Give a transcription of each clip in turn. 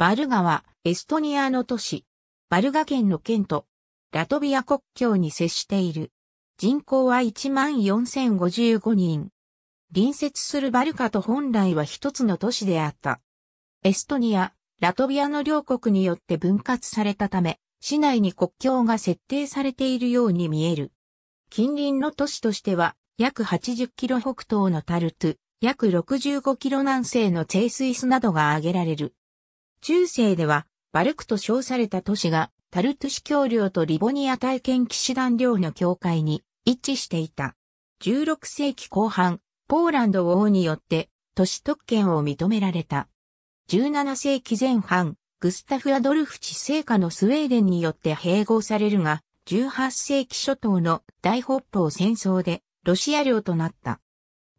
バルガは、エストニアの都市、バルガ県の県都、ラトビア国境に接している。人口は14,055人。隣接するバルカと本来は一つの都市であった。エストニア、ラトビアの両国によって分割されたため、市内に国境が設定されているように見える。近隣の都市としては、約80キロ北東のタルト約65キロ南西のチェイスイスなどが挙げられる。中世では、バルクと称された都市が、タルトゥシュ教領とリボニア体験騎士団領の境界に一致していた。16世紀後半、ポーランド王によって都市特権を認められた。17世紀前半、グスタフ・アドルフ治世下のスウェーデンによって併合されるが、18世紀初頭の大北方戦争でロシア領となった。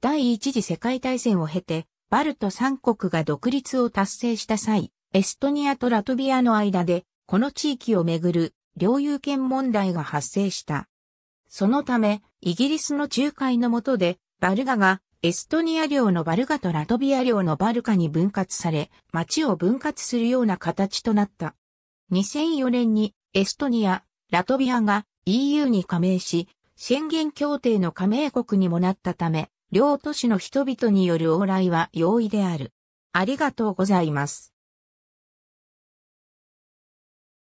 第一次世界大戦を経て、バルト三国が独立を達成した際、エストニアとラトビアの間で、この地域をめぐる領有権問題が発生した。そのため、イギリスの仲介の下で、バルガがエストニア領のバルガとラトビア領のバルカに分割され、町を分割するような形となった。2004年にエストニア、ラトビアが EU に加盟し、宣言協定の加盟国にもなったため、両都市の人々による往来は容易である。ありがとうございます。